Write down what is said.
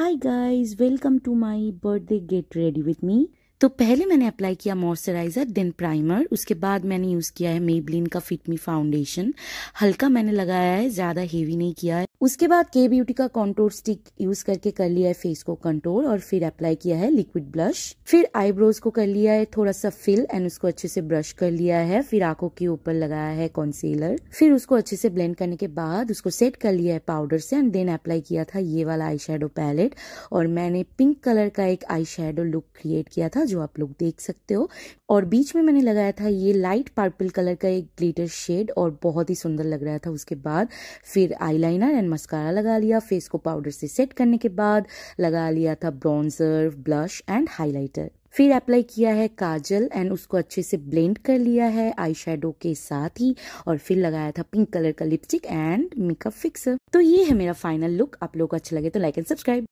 Hi guys, welcome to my birthday get ready with me. तो पहले मैंने apply किया मॉइस्चराइज़र देन प्राइमर उसके बाद मैंने यूज़ किया है मेबलिन का फिट मी फाउंडेशन हल्का मैंने लगाया है ज़्यादा हेवी नहीं किया है उसके बाद के ब्यूटी का कॉन्टोर स्टिक यूज़ करके कर लिया है फेस को कंट्रोल और फिर अप्लाई किया है लिक्विड ब्लश फिर आईब्रोज को कर लिया है थोड़ा सा फिल एंड उसको अच्छे से ब्रश कर लिया है फिर आंखों के ऊपर लगाया है कॉन्सीलर फिर उसको अच्छे से ब्लेंड करने के बाद उसको सेट कर लिया है पाउडर से एंड देन अप्लाई किया था ये वाला आई पैलेट और मैंने पिंक कलर का एक आई लुक क्रिएट किया था जो आप लोग देख सकते हो और बीच में मैंने लगाया था ये लाइट पर्पल कलर का एक ग्लिटर शेड और बहुत ही सुंदर लग रहा था उसके बाद फिर आईलाइनर एंड मस्कारा लगा लिया फेस को पाउडर से सेट करने के बाद लगा लिया था ब्रॉन्जर ब्लश एंड हाईलाइटर फिर अप्लाई किया है काजल एंड उसको अच्छे से ब्लेंड कर लिया है आई के साथ ही और फिर लगाया था पिंक कलर का लिपस्टिक एंड मेकअप फिक्सर तो ये है मेरा फाइनल लुक आप लोगों को अच्छा लगे तो लाइक एंड सब्सक्राइब